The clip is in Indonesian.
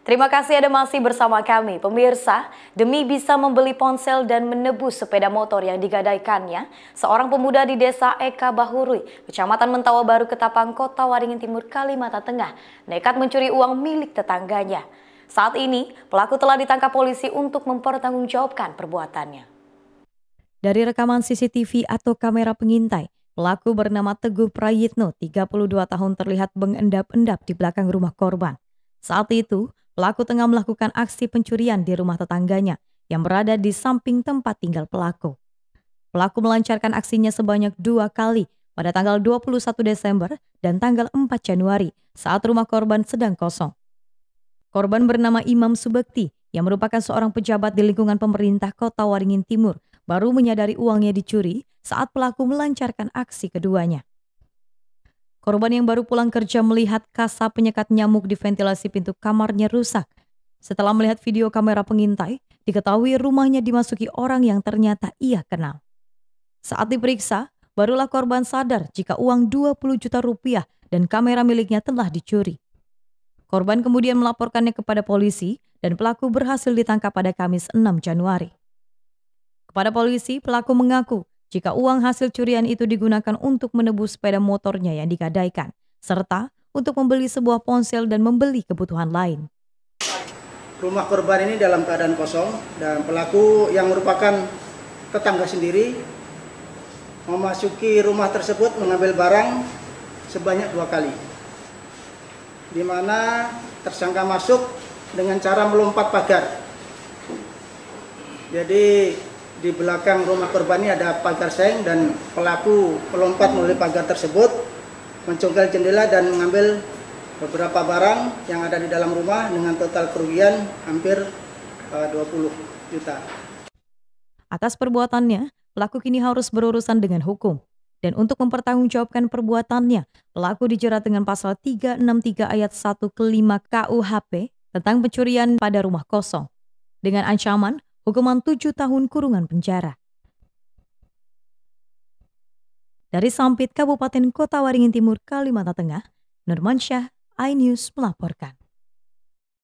Terima kasih Anda masih bersama kami. Pemirsa, demi bisa membeli ponsel dan menebus sepeda motor yang digadaikannya, seorang pemuda di desa Eka Bahurui, kecamatan Mentawa Baru, Ketapang, Kota Waringin Timur, Kalimantan Tengah, nekat mencuri uang milik tetangganya. Saat ini, pelaku telah ditangkap polisi untuk mempertanggungjawabkan perbuatannya. Dari rekaman CCTV atau kamera pengintai, pelaku bernama Teguh Prayitno, 32 tahun terlihat mengendap-endap di belakang rumah korban. Saat itu, Pelaku tengah melakukan aksi pencurian di rumah tetangganya yang berada di samping tempat tinggal pelaku. Pelaku melancarkan aksinya sebanyak dua kali pada tanggal 21 Desember dan tanggal 4 Januari saat rumah korban sedang kosong. Korban bernama Imam Subekti yang merupakan seorang pejabat di lingkungan pemerintah kota Waringin Timur baru menyadari uangnya dicuri saat pelaku melancarkan aksi keduanya. Korban yang baru pulang kerja melihat kasa penyekat nyamuk di ventilasi pintu kamarnya rusak. Setelah melihat video kamera pengintai, diketahui rumahnya dimasuki orang yang ternyata ia kenal. Saat diperiksa, barulah korban sadar jika uang 20 juta rupiah dan kamera miliknya telah dicuri. Korban kemudian melaporkannya kepada polisi dan pelaku berhasil ditangkap pada Kamis 6 Januari. Kepada polisi, pelaku mengaku jika uang hasil curian itu digunakan untuk menebus sepeda motornya yang digadaikan, serta untuk membeli sebuah ponsel dan membeli kebutuhan lain. Rumah korban ini dalam keadaan kosong dan pelaku yang merupakan tetangga sendiri memasuki rumah tersebut mengambil barang sebanyak dua kali. Di mana tersangka masuk dengan cara melompat pagar. Jadi di belakang rumah korban ini ada pagar seng dan pelaku melompat melalui pagar tersebut mencongkel jendela dan mengambil beberapa barang yang ada di dalam rumah dengan total kerugian hampir 20 eh, juta. Atas perbuatannya, pelaku kini harus berurusan dengan hukum. Dan untuk mempertanggungjawabkan perbuatannya, pelaku dijerat dengan pasal 363 ayat 1 ke 5 KUHP tentang pencurian pada rumah kosong. Dengan ancaman hukuman tujuh tahun kurungan penjara. Dari Sampit, Kabupaten Kota Waringin Timur, Kalimantan Tengah, Nurmansyah, iNews melaporkan.